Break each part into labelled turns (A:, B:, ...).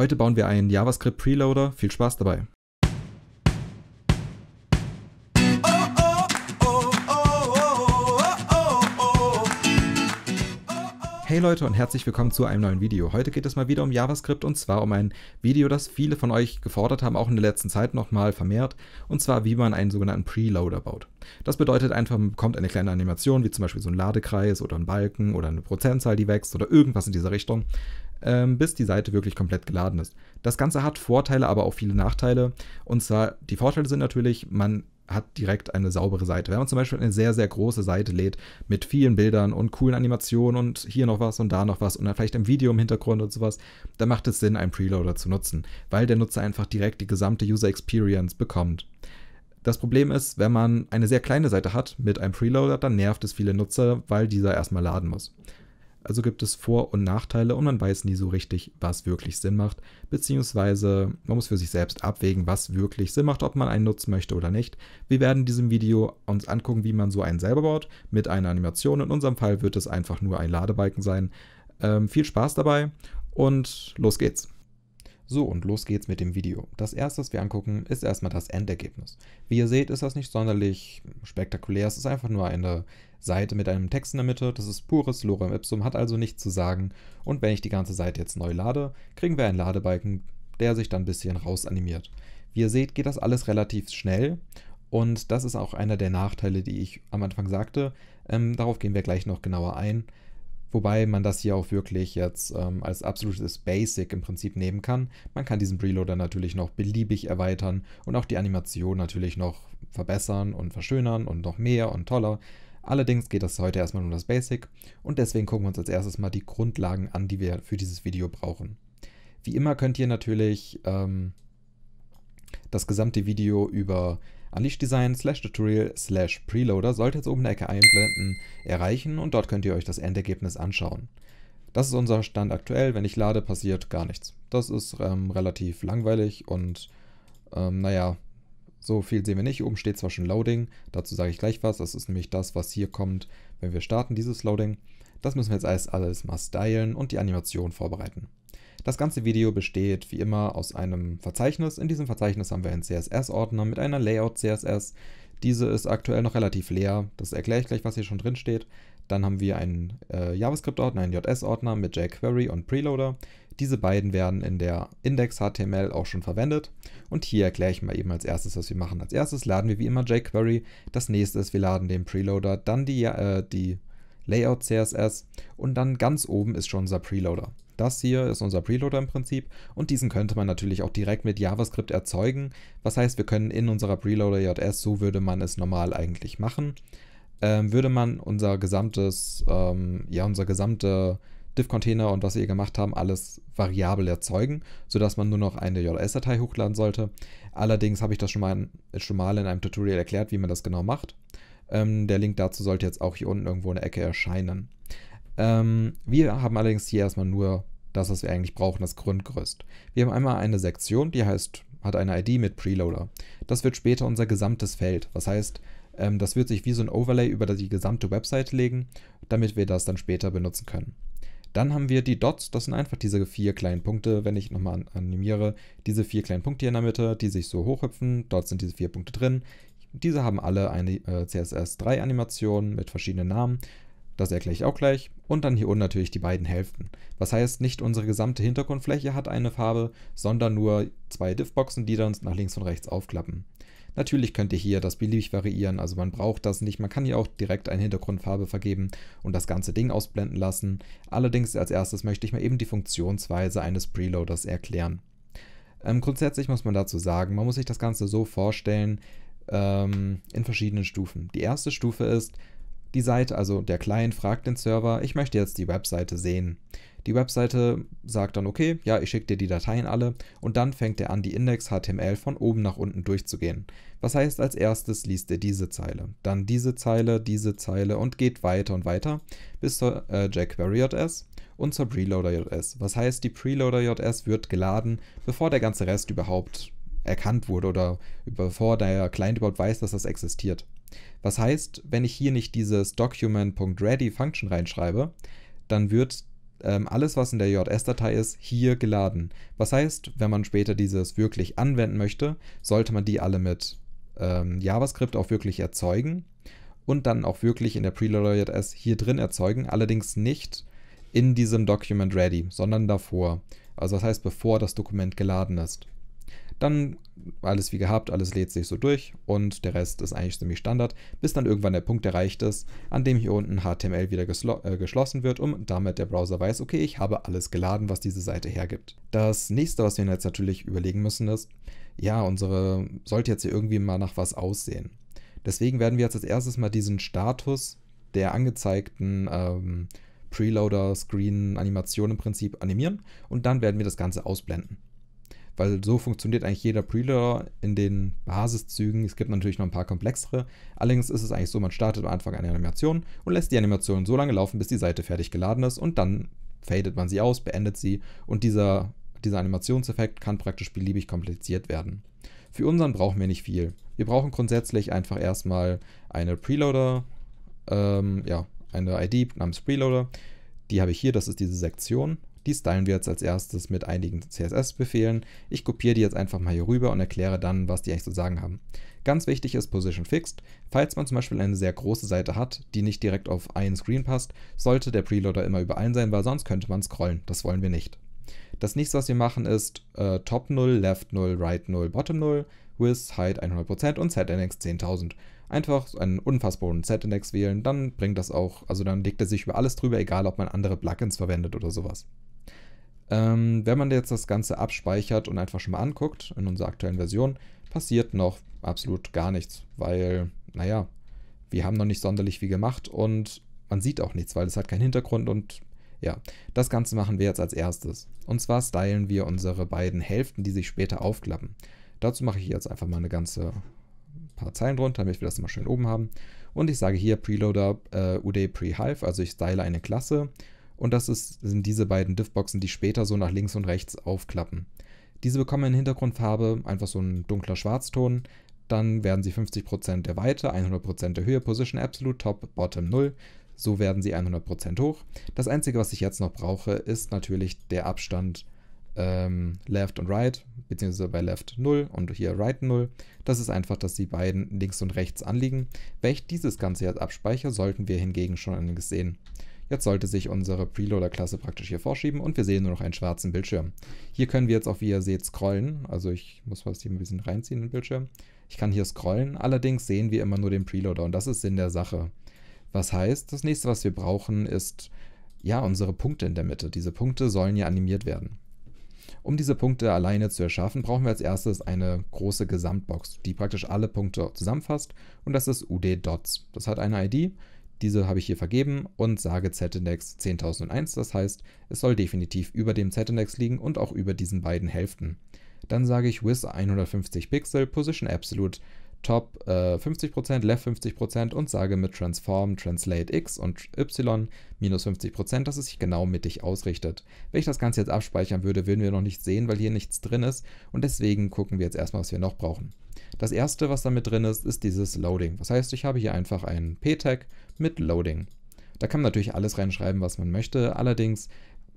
A: Heute bauen wir einen JavaScript Preloader. Viel Spaß dabei. Hey Leute und herzlich willkommen zu einem neuen Video. Heute geht es mal wieder um JavaScript und zwar um ein Video, das viele von euch gefordert haben, auch in der letzten Zeit nochmal vermehrt, und zwar wie man einen sogenannten Preloader baut. Das bedeutet einfach, man bekommt eine kleine Animation, wie zum Beispiel so ein Ladekreis oder ein Balken oder eine Prozentzahl, die wächst oder irgendwas in dieser Richtung, ähm, bis die Seite wirklich komplett geladen ist. Das Ganze hat Vorteile, aber auch viele Nachteile. Und zwar, die Vorteile sind natürlich, man hat direkt eine saubere Seite. Wenn man zum Beispiel eine sehr, sehr große Seite lädt mit vielen Bildern und coolen Animationen und hier noch was und da noch was und dann vielleicht ein Video im Hintergrund und sowas, dann macht es Sinn, einen Preloader zu nutzen, weil der Nutzer einfach direkt die gesamte User Experience bekommt. Das Problem ist, wenn man eine sehr kleine Seite hat mit einem Preloader, dann nervt es viele Nutzer, weil dieser erstmal laden muss. Also gibt es Vor- und Nachteile und man weiß nie so richtig, was wirklich Sinn macht, beziehungsweise man muss für sich selbst abwägen, was wirklich Sinn macht, ob man einen nutzen möchte oder nicht. Wir werden in diesem Video uns angucken, wie man so einen selber baut, mit einer Animation. In unserem Fall wird es einfach nur ein Ladebalken sein. Ähm, viel Spaß dabei und los geht's. So, und los geht's mit dem Video. Das erste, was wir angucken, ist erstmal das Endergebnis. Wie ihr seht, ist das nicht sonderlich spektakulär. Es ist einfach nur eine Seite mit einem Text in der Mitte. Das ist pures Lorem Ipsum, hat also nichts zu sagen. Und wenn ich die ganze Seite jetzt neu lade, kriegen wir einen Ladebalken, der sich dann ein bisschen rausanimiert. Wie ihr seht, geht das alles relativ schnell. Und das ist auch einer der Nachteile, die ich am Anfang sagte. Ähm, darauf gehen wir gleich noch genauer ein. Wobei man das hier auch wirklich jetzt ähm, als absolutes Basic im Prinzip nehmen kann. Man kann diesen Preloader natürlich noch beliebig erweitern und auch die Animation natürlich noch verbessern und verschönern und noch mehr und toller. Allerdings geht das heute erstmal um das Basic und deswegen gucken wir uns als erstes mal die Grundlagen an, die wir für dieses Video brauchen. Wie immer könnt ihr natürlich ähm, das gesamte Video über Unleash Design slash Tutorial slash Preloader sollte jetzt oben in der Ecke einblenden, erreichen und dort könnt ihr euch das Endergebnis anschauen. Das ist unser Stand aktuell. Wenn ich lade, passiert gar nichts. Das ist ähm, relativ langweilig und ähm, naja, so viel sehen wir nicht. Oben steht zwar schon Loading, dazu sage ich gleich was. Das ist nämlich das, was hier kommt, wenn wir starten, dieses Loading. Das müssen wir jetzt alles, alles mal stylen und die Animation vorbereiten. Das ganze Video besteht wie immer aus einem Verzeichnis. In diesem Verzeichnis haben wir einen CSS-Ordner mit einer Layout-CSS. Diese ist aktuell noch relativ leer. Das erkläre ich gleich, was hier schon drin steht. Dann haben wir einen äh, JavaScript-Ordner, einen JS-Ordner mit jQuery und Preloader. Diese beiden werden in der Index.html auch schon verwendet. Und hier erkläre ich mal eben als erstes, was wir machen. Als erstes laden wir wie immer jQuery. Das nächste ist, wir laden den Preloader, dann die, äh, die Layout CSS und dann ganz oben ist schon unser Preloader. Das hier ist unser Preloader im Prinzip und diesen könnte man natürlich auch direkt mit JavaScript erzeugen. Was heißt, wir können in unserer Preloader.js, so würde man es normal eigentlich machen, ähm, würde man unser gesamtes, ähm, ja, unser gesamte Div-Container und was wir gemacht haben, alles variabel erzeugen, sodass man nur noch eine JS-Datei hochladen sollte. Allerdings habe ich das schon mal, schon mal in einem Tutorial erklärt, wie man das genau macht. Ähm, der Link dazu sollte jetzt auch hier unten irgendwo in der Ecke erscheinen. Ähm, wir haben allerdings hier erstmal nur das, was wir eigentlich brauchen, das Grundgerüst. Wir haben einmal eine Sektion, die heißt, hat eine ID mit Preloader. Das wird später unser gesamtes Feld. Was heißt, ähm, das wird sich wie so ein Overlay über die gesamte Website legen, damit wir das dann später benutzen können. Dann haben wir die Dots, das sind einfach diese vier kleinen Punkte, wenn ich nochmal animiere, diese vier kleinen Punkte hier in der Mitte, die sich so hochhüpfen, dort sind diese vier Punkte drin. Diese haben alle eine äh, CSS3-Animation mit verschiedenen Namen. Das erkläre ich auch gleich. Und dann hier unten natürlich die beiden Hälften. Was heißt, nicht unsere gesamte Hintergrundfläche hat eine Farbe, sondern nur zwei Diffboxen, die dann nach links und rechts aufklappen. Natürlich könnt ihr hier das beliebig variieren, also man braucht das nicht. Man kann hier auch direkt eine Hintergrundfarbe vergeben und das ganze Ding ausblenden lassen. Allerdings als erstes möchte ich mal eben die Funktionsweise eines Preloaders erklären. Ähm, grundsätzlich muss man dazu sagen, man muss sich das Ganze so vorstellen, ähm, in verschiedenen Stufen. Die erste Stufe ist, die Seite, also der Client fragt den Server, ich möchte jetzt die Webseite sehen. Die Webseite sagt dann, okay, ja, ich schicke dir die Dateien alle und dann fängt er an, die Index.html von oben nach unten durchzugehen. Was heißt, als erstes liest er diese Zeile, dann diese Zeile, diese Zeile und geht weiter und weiter bis zur äh, jQuery.js und zur Preloader.js. Was heißt, die Preloader.js wird geladen, bevor der ganze Rest überhaupt erkannt wurde oder bevor der Client überhaupt weiß, dass das existiert. Was heißt, wenn ich hier nicht dieses document.ready-Function reinschreibe, dann wird ähm, alles, was in der JS-Datei ist, hier geladen. Was heißt, wenn man später dieses wirklich anwenden möchte, sollte man die alle mit ähm, JavaScript auch wirklich erzeugen und dann auch wirklich in der JS hier drin erzeugen, allerdings nicht in diesem Document Ready, sondern davor. Also das heißt, bevor das Dokument geladen ist. Dann alles wie gehabt, alles lädt sich so durch und der Rest ist eigentlich ziemlich Standard, bis dann irgendwann der Punkt erreicht ist, an dem hier unten HTML wieder äh, geschlossen wird, und damit der Browser weiß, okay, ich habe alles geladen, was diese Seite hergibt. Das nächste, was wir jetzt natürlich überlegen müssen, ist, ja, unsere sollte jetzt hier irgendwie mal nach was aussehen. Deswegen werden wir jetzt als erstes mal diesen Status der angezeigten ähm, Preloader-Screen-Animation im Prinzip animieren und dann werden wir das Ganze ausblenden weil so funktioniert eigentlich jeder Preloader in den Basiszügen. Es gibt natürlich noch ein paar komplexere. Allerdings ist es eigentlich so, man startet am Anfang eine Animation und lässt die Animation so lange laufen, bis die Seite fertig geladen ist und dann fadet man sie aus, beendet sie und dieser, dieser Animationseffekt kann praktisch beliebig kompliziert werden. Für unseren brauchen wir nicht viel. Wir brauchen grundsätzlich einfach erstmal eine Preloader, ähm, ja, eine ID namens Preloader. Die habe ich hier, das ist diese Sektion. Die stylen wir jetzt als erstes mit einigen CSS-Befehlen. Ich kopiere die jetzt einfach mal hier rüber und erkläre dann, was die eigentlich zu sagen haben. Ganz wichtig ist Position Fixed. Falls man zum Beispiel eine sehr große Seite hat, die nicht direkt auf einen Screen passt, sollte der Preloader immer über allen sein, weil sonst könnte man scrollen. Das wollen wir nicht. Das nächste, was wir machen, ist äh, Top 0, Left 0, Right 0, Bottom 0, With, Height 100% und Z-Index 10.000. Einfach einen unfassbaren Z-Index wählen, dann bringt das auch, also dann legt er sich über alles drüber, egal ob man andere Plugins verwendet oder sowas. Ähm, wenn man jetzt das Ganze abspeichert und einfach schon mal anguckt, in unserer aktuellen Version, passiert noch absolut gar nichts, weil, naja, wir haben noch nicht sonderlich viel gemacht und man sieht auch nichts, weil es hat keinen Hintergrund und ja, das Ganze machen wir jetzt als erstes. Und zwar stylen wir unsere beiden Hälften, die sich später aufklappen. Dazu mache ich jetzt einfach mal eine ganze paar Zeilen drunter, damit wir das immer schön oben haben. Und ich sage hier Preloader äh, UD Prehive, also ich style eine Klasse und das ist, sind diese beiden Diffboxen, die später so nach links und rechts aufklappen. Diese bekommen in Hintergrundfarbe einfach so ein dunkler Schwarzton. Dann werden sie 50% der Weite, 100% der Höhe, Position Absolute, Top, Bottom 0. So werden sie 100% hoch. Das Einzige, was ich jetzt noch brauche, ist natürlich der Abstand ähm, Left und Right, beziehungsweise bei Left 0 und hier Right 0. Das ist einfach, dass die beiden links und rechts anliegen. Wenn ich dieses Ganze jetzt abspeichere, sollten wir hingegen schon einiges sehen. Jetzt sollte sich unsere Preloader-Klasse praktisch hier vorschieben und wir sehen nur noch einen schwarzen Bildschirm. Hier können wir jetzt auch, wie ihr seht, scrollen. Also ich muss was hier ein bisschen reinziehen in den Bildschirm. Ich kann hier scrollen, allerdings sehen wir immer nur den Preloader und das ist Sinn der Sache. Was heißt, das nächste, was wir brauchen, ist ja unsere Punkte in der Mitte. Diese Punkte sollen ja animiert werden. Um diese Punkte alleine zu erschaffen, brauchen wir als erstes eine große Gesamtbox, die praktisch alle Punkte zusammenfasst und das ist UD-Dots. Das hat eine ID, diese habe ich hier vergeben und sage Z-Index 10.001. Das heißt, es soll definitiv über dem Z-Index liegen und auch über diesen beiden Hälften. Dann sage ich with 150 Pixel, Position Absolute, Top äh, 50%, Left 50% und sage mit Transform, Translate X und Y minus 50%, dass es sich genau mittig ausrichtet. Wenn ich das Ganze jetzt abspeichern würde, würden wir noch nichts sehen, weil hier nichts drin ist und deswegen gucken wir jetzt erstmal, was wir noch brauchen. Das erste, was damit drin ist, ist dieses Loading. Das heißt, ich habe hier einfach einen P-Tag mit Loading. Da kann man natürlich alles reinschreiben, was man möchte. Allerdings,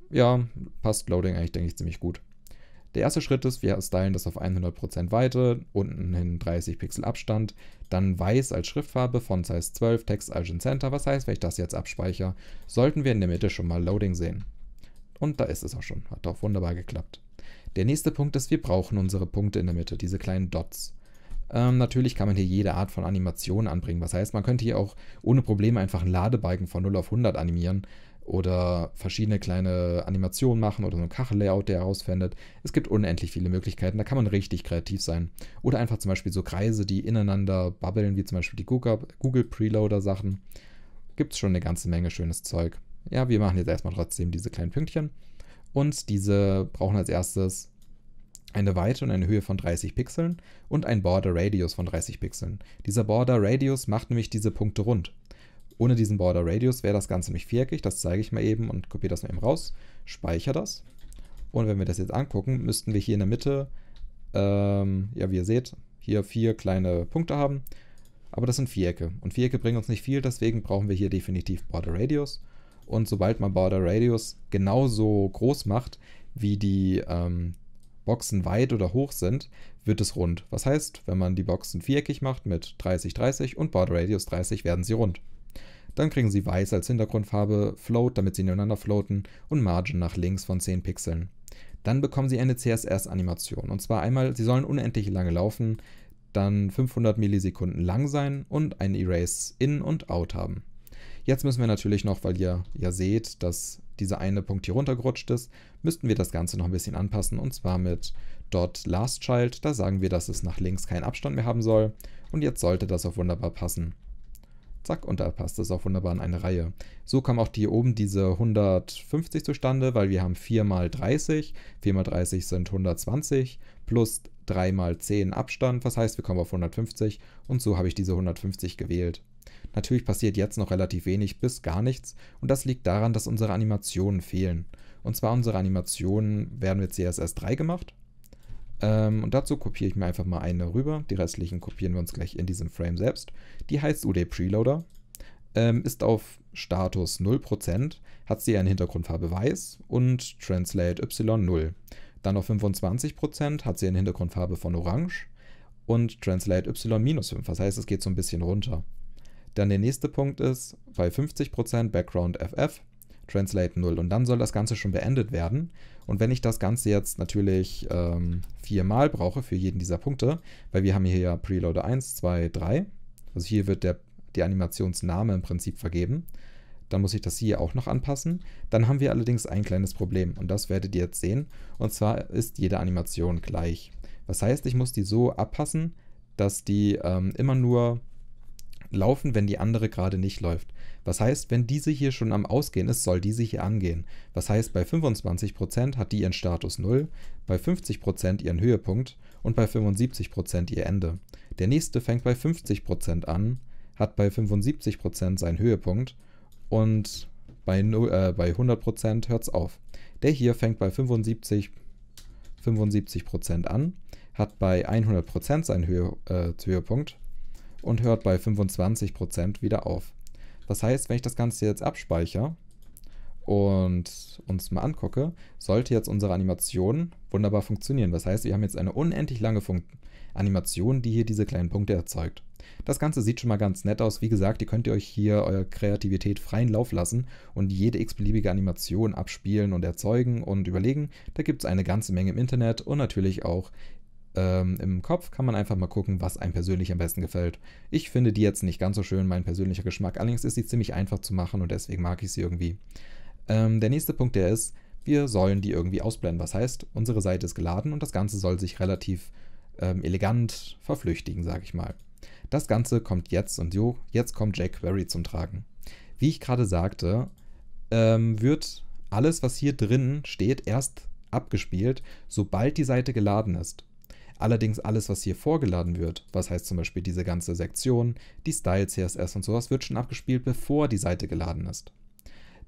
A: ja, passt Loading eigentlich, denke ich, ziemlich gut. Der erste Schritt ist, wir stylen das auf 100% Weite, unten hin 30 Pixel Abstand, dann weiß als Schriftfarbe, von Size 12, Text Agent Center, was heißt, wenn ich das jetzt abspeichere, sollten wir in der Mitte schon mal Loading sehen. Und da ist es auch schon, hat auch wunderbar geklappt. Der nächste Punkt ist, wir brauchen unsere Punkte in der Mitte, diese kleinen Dots. Ähm, natürlich kann man hier jede Art von Animation anbringen. Was heißt, man könnte hier auch ohne Probleme einfach einen Ladebalken von 0 auf 100 animieren oder verschiedene kleine Animationen machen oder so ein Kachel-Layout, der herausfindet. Es gibt unendlich viele Möglichkeiten, da kann man richtig kreativ sein. Oder einfach zum Beispiel so Kreise, die ineinander babbeln, wie zum Beispiel die Google Preloader Sachen. Gibt es schon eine ganze Menge schönes Zeug. Ja, wir machen jetzt erstmal trotzdem diese kleinen Pünktchen. Und diese brauchen als erstes eine Weite und eine Höhe von 30 Pixeln und ein Border Radius von 30 Pixeln. Dieser Border Radius macht nämlich diese Punkte rund. Ohne diesen Border Radius wäre das Ganze nämlich viereckig, das zeige ich mal eben und kopiere das mal eben raus, speichere das. Und wenn wir das jetzt angucken, müssten wir hier in der Mitte, ähm, ja wie ihr seht, hier vier kleine Punkte haben. Aber das sind Vierecke und Vierecke bringen uns nicht viel, deswegen brauchen wir hier definitiv Border Radius. Und sobald man Border Radius genauso groß macht, wie die, ähm, Boxen weit oder hoch sind, wird es rund. Was heißt, wenn man die Boxen viereckig macht mit 30, 30 und Border Radius 30, werden sie rund. Dann kriegen sie weiß als Hintergrundfarbe, Float, damit sie nebeneinander floaten und Margin nach links von 10 Pixeln. Dann bekommen sie eine CSS-Animation. Und zwar einmal, sie sollen unendlich lange laufen, dann 500 Millisekunden lang sein und ein Erase in und out haben. Jetzt müssen wir natürlich noch, weil ihr ja seht, dass dieser eine Punkt hier runtergerutscht ist, müssten wir das Ganze noch ein bisschen anpassen und zwar mit dot last Da sagen wir, dass es nach links keinen Abstand mehr haben soll und jetzt sollte das auch wunderbar passen. Zack, und da passt es auch wunderbar in eine Reihe. So kam auch hier oben diese 150 zustande, weil wir haben 4 mal 30. 4 mal 30 sind 120 plus 3 mal 10 Abstand, was heißt, wir kommen auf 150 und so habe ich diese 150 gewählt. Natürlich passiert jetzt noch relativ wenig bis gar nichts und das liegt daran, dass unsere Animationen fehlen. Und zwar unsere Animationen werden mit CSS3 gemacht. Ähm, und dazu kopiere ich mir einfach mal eine rüber. Die restlichen kopieren wir uns gleich in diesem Frame selbst. Die heißt UD Preloader. Ähm, ist auf Status 0%, hat sie eine Hintergrundfarbe weiß und Translate Y0. Dann auf 25% hat sie eine Hintergrundfarbe von Orange und Translate Y minus 5. Das heißt, es geht so ein bisschen runter. Dann der nächste Punkt ist bei 50% Background FF, Translate 0. Und dann soll das Ganze schon beendet werden. Und wenn ich das Ganze jetzt natürlich ähm, viermal brauche für jeden dieser Punkte, weil wir haben hier ja Preloader 1, 2, 3. Also hier wird der, der Animationsname im Prinzip vergeben. Dann muss ich das hier auch noch anpassen. Dann haben wir allerdings ein kleines Problem und das werdet ihr jetzt sehen. Und zwar ist jede Animation gleich. Was heißt, ich muss die so abpassen, dass die ähm, immer nur laufen, wenn die andere gerade nicht läuft. Was heißt, wenn diese hier schon am Ausgehen ist, soll diese hier angehen. Was heißt, bei 25% hat die ihren Status 0, bei 50% ihren Höhepunkt und bei 75% ihr Ende. Der nächste fängt bei 50% an, hat bei 75% seinen Höhepunkt und bei, 0, äh, bei 100% hört's auf. Der hier fängt bei 75, 75% an, hat bei 100% seinen Höhe, äh, Höhepunkt und hört bei 25% wieder auf. Das heißt, wenn ich das Ganze jetzt abspeichere und uns mal angucke, sollte jetzt unsere Animation wunderbar funktionieren. Das heißt, wir haben jetzt eine unendlich lange Fun Animation, die hier diese kleinen Punkte erzeugt. Das Ganze sieht schon mal ganz nett aus. Wie gesagt, ihr könnt ihr euch hier eure Kreativität freien Lauf lassen und jede x-beliebige Animation abspielen und erzeugen und überlegen. Da gibt es eine ganze Menge im Internet und natürlich auch ähm, im Kopf kann man einfach mal gucken, was einem persönlich am besten gefällt. Ich finde die jetzt nicht ganz so schön, mein persönlicher Geschmack. Allerdings ist sie ziemlich einfach zu machen und deswegen mag ich sie irgendwie. Ähm, der nächste Punkt, der ist, wir sollen die irgendwie ausblenden. Was heißt, unsere Seite ist geladen und das Ganze soll sich relativ ähm, elegant verflüchtigen, sage ich mal. Das Ganze kommt jetzt und jo, jetzt kommt jQuery zum Tragen. Wie ich gerade sagte, ähm, wird alles, was hier drin steht, erst abgespielt, sobald die Seite geladen ist. Allerdings alles, was hier vorgeladen wird, was heißt zum Beispiel diese ganze Sektion, die Style, CSS und sowas, wird schon abgespielt, bevor die Seite geladen ist.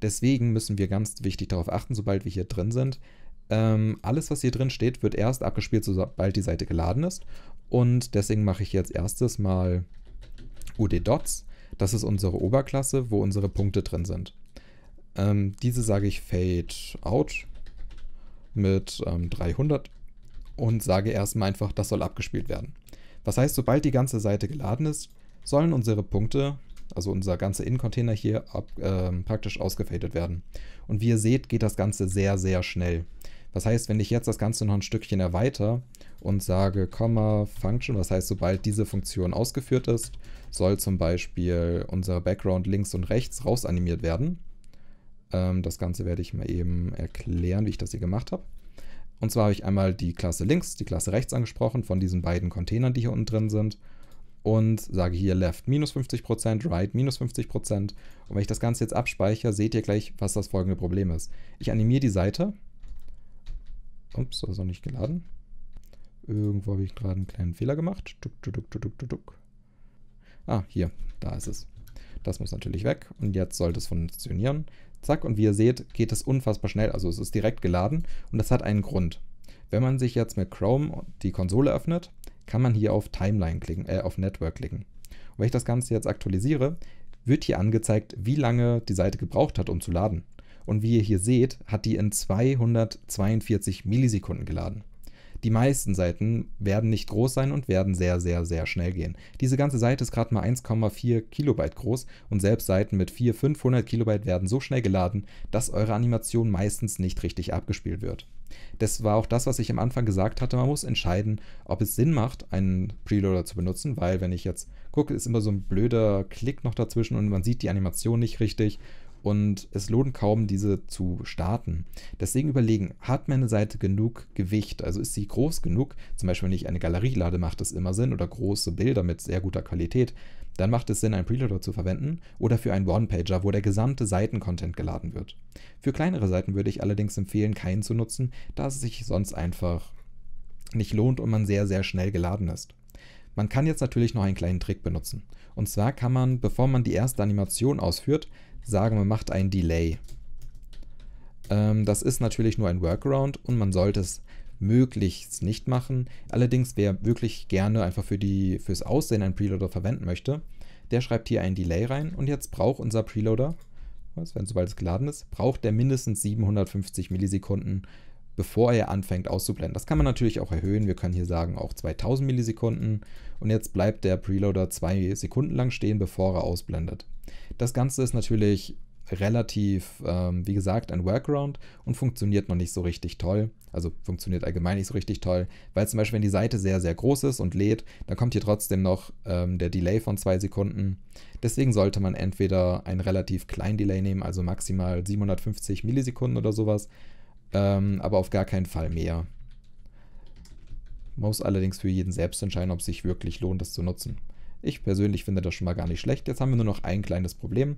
A: Deswegen müssen wir ganz wichtig darauf achten, sobald wir hier drin sind, ähm, alles, was hier drin steht, wird erst abgespielt, sobald die Seite geladen ist. Und deswegen mache ich jetzt erstes mal UD-Dots. Das ist unsere Oberklasse, wo unsere Punkte drin sind. Ähm, diese sage ich Fade Out mit ähm, 300 und sage erstmal einfach, das soll abgespielt werden. Was heißt, sobald die ganze Seite geladen ist, sollen unsere Punkte, also unser ganzer Innencontainer hier, ab, äh, praktisch ausgefadet werden. Und wie ihr seht, geht das Ganze sehr, sehr schnell. Das heißt, wenn ich jetzt das Ganze noch ein Stückchen erweitere und sage, Komma, Function, was heißt, sobald diese Funktion ausgeführt ist, soll zum Beispiel unser Background links und rechts rausanimiert werden. Ähm, das Ganze werde ich mal eben erklären, wie ich das hier gemacht habe. Und zwar habe ich einmal die Klasse links, die Klasse rechts angesprochen von diesen beiden Containern, die hier unten drin sind. Und sage hier left minus 50%, right minus 50%. Und wenn ich das Ganze jetzt abspeichere, seht ihr gleich, was das folgende Problem ist. Ich animiere die Seite. Ups, das ist noch nicht geladen. Irgendwo habe ich gerade einen kleinen Fehler gemacht. Tuk, tuk, tuk, ah, hier, da ist es. Das muss natürlich weg und jetzt sollte es funktionieren. Zack, und wie ihr seht, geht es unfassbar schnell. Also es ist direkt geladen und das hat einen Grund. Wenn man sich jetzt mit Chrome die Konsole öffnet, kann man hier auf Timeline klicken, äh, auf Network klicken. Und wenn ich das Ganze jetzt aktualisiere, wird hier angezeigt, wie lange die Seite gebraucht hat, um zu laden. Und wie ihr hier seht, hat die in 242 Millisekunden geladen. Die meisten Seiten werden nicht groß sein und werden sehr, sehr, sehr schnell gehen. Diese ganze Seite ist gerade mal 1,4 Kilobyte groß und selbst Seiten mit 400, 500 Kilobyte werden so schnell geladen, dass eure Animation meistens nicht richtig abgespielt wird. Das war auch das, was ich am Anfang gesagt hatte. Man muss entscheiden, ob es Sinn macht, einen Preloader zu benutzen, weil wenn ich jetzt gucke, ist immer so ein blöder Klick noch dazwischen und man sieht die Animation nicht richtig und es lohnt kaum, diese zu starten. Deswegen überlegen, hat meine Seite genug Gewicht? Also ist sie groß genug? Zum Beispiel, wenn ich eine Galerie lade, macht es immer Sinn oder große Bilder mit sehr guter Qualität. Dann macht es Sinn, einen Preloader zu verwenden oder für einen One-Pager, wo der gesamte Seiten-Content geladen wird. Für kleinere Seiten würde ich allerdings empfehlen, keinen zu nutzen, da es sich sonst einfach nicht lohnt und man sehr, sehr schnell geladen ist. Man kann jetzt natürlich noch einen kleinen Trick benutzen. Und zwar kann man, bevor man die erste Animation ausführt, sagen, man macht ein Delay. Ähm, das ist natürlich nur ein Workaround und man sollte es möglichst nicht machen. Allerdings, wer wirklich gerne einfach für die, fürs Aussehen einen Preloader verwenden möchte, der schreibt hier ein Delay rein und jetzt braucht unser Preloader, was, wenn sobald es geladen ist, braucht der mindestens 750 Millisekunden bevor er anfängt auszublenden. Das kann man natürlich auch erhöhen. Wir können hier sagen auch 2000 Millisekunden und jetzt bleibt der Preloader zwei Sekunden lang stehen, bevor er ausblendet. Das Ganze ist natürlich relativ, ähm, wie gesagt, ein Workaround und funktioniert noch nicht so richtig toll. Also funktioniert allgemein nicht so richtig toll, weil zum Beispiel, wenn die Seite sehr, sehr groß ist und lädt, dann kommt hier trotzdem noch ähm, der Delay von zwei Sekunden. Deswegen sollte man entweder einen relativ kleinen Delay nehmen, also maximal 750 Millisekunden oder sowas, ähm, aber auf gar keinen Fall mehr. Man muss allerdings für jeden selbst entscheiden, ob es sich wirklich lohnt, das zu nutzen. Ich persönlich finde das schon mal gar nicht schlecht. Jetzt haben wir nur noch ein kleines Problem.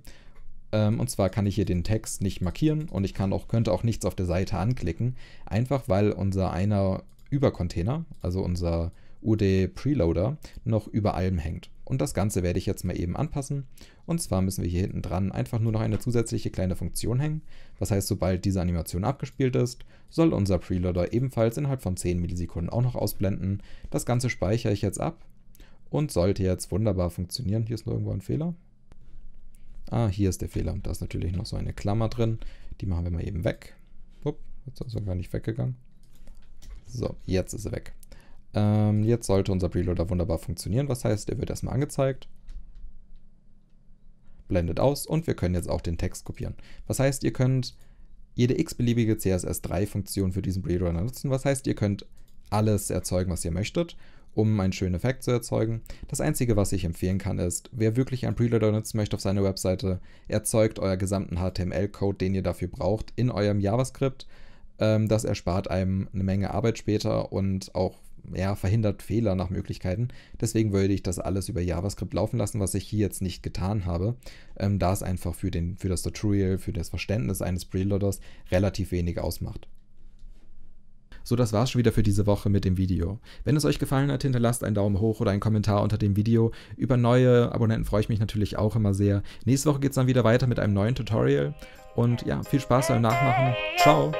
A: Ähm, und zwar kann ich hier den Text nicht markieren und ich kann auch, könnte auch nichts auf der Seite anklicken. Einfach weil unser einer Übercontainer, also unser UD-Preloader, noch über allem hängt. Und das Ganze werde ich jetzt mal eben anpassen. Und zwar müssen wir hier hinten dran einfach nur noch eine zusätzliche kleine Funktion hängen. Das heißt, sobald diese Animation abgespielt ist, soll unser Preloader ebenfalls innerhalb von 10 Millisekunden auch noch ausblenden. Das Ganze speichere ich jetzt ab und sollte jetzt wunderbar funktionieren. Hier ist noch irgendwo ein Fehler. Ah, hier ist der Fehler. Und da ist natürlich noch so eine Klammer drin. Die machen wir mal eben weg. Upp, jetzt ist er gar nicht weggegangen. So, jetzt ist er weg. Ähm, jetzt sollte unser Preloader wunderbar funktionieren. Was heißt, er wird erstmal angezeigt. Blendet aus und wir können jetzt auch den Text kopieren. Was heißt, ihr könnt jede x-beliebige CSS3-Funktion für diesen Preloader nutzen. Was heißt, ihr könnt alles erzeugen, was ihr möchtet, um einen schönen Effekt zu erzeugen. Das Einzige, was ich empfehlen kann, ist, wer wirklich einen Preloader nutzen möchte auf seiner Webseite, erzeugt euer gesamten HTML-Code, den ihr dafür braucht, in eurem JavaScript. Ähm, das erspart einem eine Menge Arbeit später und auch ja, verhindert Fehler nach Möglichkeiten. Deswegen würde ich das alles über JavaScript laufen lassen, was ich hier jetzt nicht getan habe, ähm, da es einfach für, den, für das Tutorial, für das Verständnis eines Preloaders relativ wenig ausmacht. So, das war's schon wieder für diese Woche mit dem Video. Wenn es euch gefallen hat, hinterlasst einen Daumen hoch oder einen Kommentar unter dem Video. Über neue Abonnenten freue ich mich natürlich auch immer sehr. Nächste Woche geht's dann wieder weiter mit einem neuen Tutorial. Und ja, viel Spaß beim Nachmachen. Ciao!